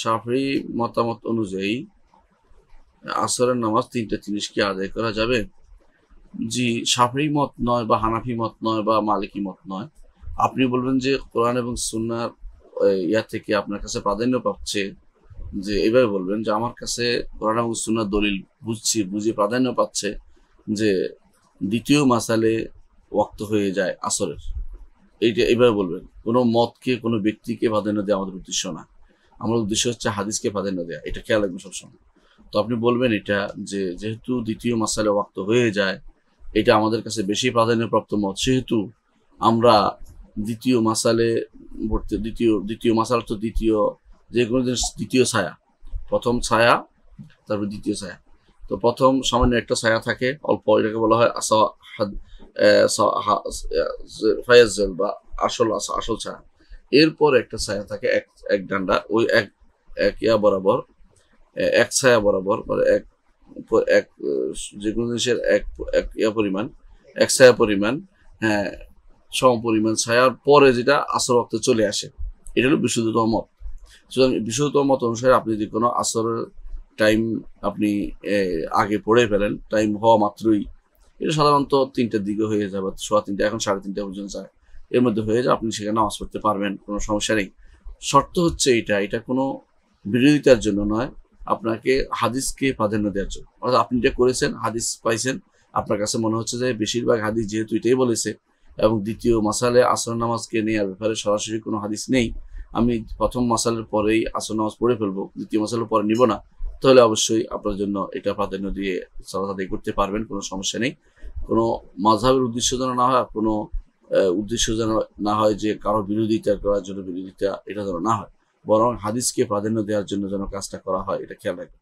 সাফি মতামত অনুযায়ী আসরের নামাজ তিনটা জিনিস কি আদায় করা যাবে জি সাফরি মত নয় বা হানাফি মত নয় বা মালিকি মত নয় আপনি বলবেন যে কোরআন এবং সুনার ইয়া থেকে আপনার কাছে প্রাধান্য পাচ্ছে যে এবারে বলবেন যে আমার কাছে কোরআন এবং সুনার দলিল বুঝছি বুঝে প্রাধান্য পাচ্ছে যে দ্বিতীয় মাসালে ওয়াক্ত হয়ে যায় আসরের এইটা এবারে বলবেন কোনো মতকে কোনো ব্যক্তিকে প্রাধান্য দেওয়া আমাদের উদ্দেশ্য না আমার উদ্দেশ্য হচ্ছে হাদিসকে প্রাধান্য দেওয়া এটা খেয়াল রাখবেন সবসময় তো আপনি বলবেন এটা যে যেহেতু দ্বিতীয় মাসালে ওয়াক্ত হয়ে যায় এটা আমাদের কাছে বেশি প্রাধান্যপ্রাপ্ত মত সেহেতু আমরা দ্বিতীয় মাসালে ভর্তি দ্বিতীয় দ্বিতীয় মাসাল তো দ্বিতীয় যে কোনো জিনিস দ্বিতীয় ছায়া প্রথম ছায়া তারপর দ্বিতীয় ছায়া তো প্রথম সামান্য একটা ছায়া থাকে অল্প এটাকে বলা হয় আসা ফায়াজ বা আসল আসল ছায়া এরপর একটা ছায়া থাকে এক এক ডান্ডা ওই এক এক ইয়া বরাবর এক ছায়া বরাবর মানে এক এক যে কোনো জিনিসের এক এক ইয়া পরিমাণ এক ছায়া পরিমাণ হ্যাঁ সম পরিমাণ ছায়ার পরে যেটা আসর অক্তে চলে আসে এটা হলো বিশুদ্ধতম মত সুতরাং বিশুদ্ধ মত অনুসারে আপনি যদি কোনো আসরের টাইম আপনি আগে পড়ে ফেলেন টাইম হওয়া মাত্রই এটা সাধারণত তিনটার দিকে হয়ে যাবে সোয়া তিনটা এখন সাড়ে তিনটা পর্যন্ত যায় এর মধ্যে হয়ে যাও আপনি সেখানে নামাজ পড়তে পারবেন কোনো সমস্যা নেই শর্ত হচ্ছে এটা এটা কোনো বিরোধিতার জন্য নয় আপনাকে হাদিসকে প্রাধান্য দেওয়ার জন্য অর্থাৎ আপনি এটা করেছেন হাদিস পাইছেন আপনার কাছে মনে হচ্ছে যে বেশিরভাগ হাদিস যেহেতু এটাই বলেছে এবং দ্বিতীয় মাসালে আসর নামাজকে নেওয়ার ব্যাপারে সরাসরি কোনো হাদিস নেই আমি প্রথম মাসালের পরেই আসর নামাজ পড়ে ফেলবো দ্বিতীয় মাসালের পরে নিব না তাহলে অবশ্যই আপনার জন্য এটা প্রাধান্য দিয়ে সরাসরি করতে পারবেন কোনো সমস্যা নেই কোনো মাঝহের উদ্দেশ্য যেন না হয় কোনো উদ্দেশ্য যেন না হয় যে কারো বিরোধিতা করার জন্য বিরোধিতা এটা যেন না হয় বরং হাদিসকে প্রাধান্য দেওয়ার জন্য যেন কাজটা করা হয় এটা খেয়াল রাখবে